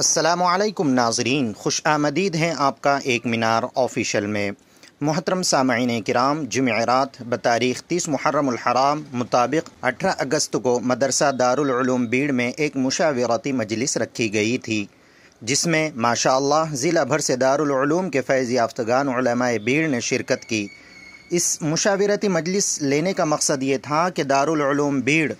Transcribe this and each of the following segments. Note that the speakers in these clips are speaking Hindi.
असलकम नाजरीन खुश आमदीद हैं आपका एक मीनार ऑफिशल में मोहतरम सामीन कराम जुमेरात बतारीख़ तीस मुहर्रमहराम मुताबिक अठारह अगस्त को मदरसा दारुलूम बीड़ में एक मुशावरती मजलिस रखी गई थी जिसमें माशा ज़िला भर से दारुलूम के फैज़ याफ्तगान बीड़ ने शिरकत की इस मुशावरती मजलिस लेने का मकसद ये था कि दारुलूम बीड़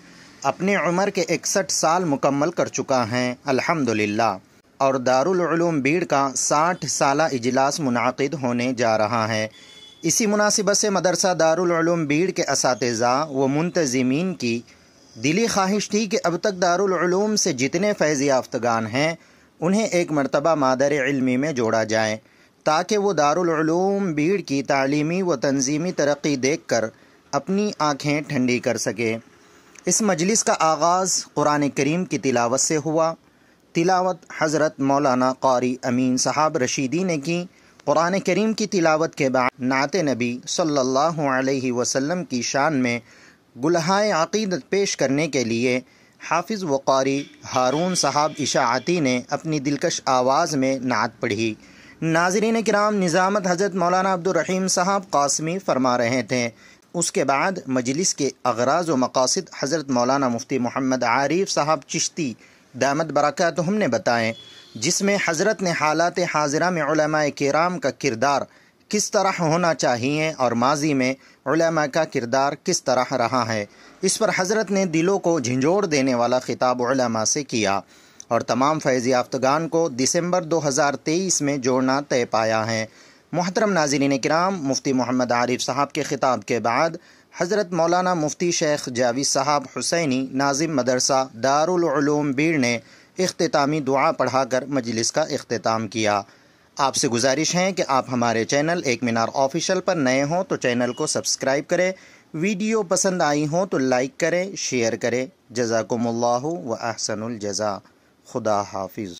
अपने उम्र के इकसठ साल मुकम्मल कर चुका हैं अल्हम्दुलिल्लाह और दारुलूम बीड़ का साठ साल इजलास मुनद होने जा रहा है इसी मुनासिबत से मदरसा दारुलूम बीड़ के इस व मुंतज़मीन की दिली ख्वाहिश थी कि अब तक दारुलूम से जितने फैज़ याफ्तगान हैं उन्हें एक मरतबा मादर इल्मी में जोड़ा जाए ताकि वो दारुलूम बीड़ की तालीमी व तनजीमी तरक्की देख कर अपनी आँखें ठंडी कर सके इस मजलिस का आगाज़ क़ुरान करीम की तिलावत से हुआ तिलावत हज़रत मौलाना कारी अमीन साहब रशीदी ने की कुरान करीम की तिलावत के बाद नात नबी सल्लल्लाहु अलैहि वसल्लम की शान में गुलहाय अकीदत पेश करने के लिए हाफिज़ वकारी हारून साहब इशाती ने अपनी दिलकश आवाज़ में नात पढ़ी नाजरीन कराम निज़ामत हज़रत मौलाना अब्दुलरहीम साहब कासमी फरमा रहे थे उसके बाद मजलिस के अगराज व मकासद हज़रत मौलाना मुफ्ती मोहम्मद आरिफ साहब चिश्ती दामद बरक़ात हमने बताएँ जिसमें हज़रत ने हालात हाजरा में कराम का किरदार किस तरह होना चाहिए और माजी में का किरदार किस तरह रहा है इस पर हज़रत ने दिलों को झंझोड़ देने वाला खिताब से किया और तमाम फैज़ याफ्तगान को दिसंबर 2023 में जोड़ना तय पाया है मोहतरम नाजरीन कराम मुफ्ती मोहम्मद आरिफ साहब के खिताब के बाद हज़रत मौलाना मुफ्ती शेख जावी साहब हुसैनी नाजिम मदरसा दारूम बीर ने अख्तामी दुआ पढ़ाकर मजलिस का अख्ताम किया आपसे गुजारिश है कि आप हमारे चैनल एक मीनार ऑफिशियल पर नए हों तो चैनल को सब्सक्राइब करें वीडियो पसंद आई हो तो लाइक करें शेयर करें जजाकम्ला व अहसनजज़ा खुदा हाफिज़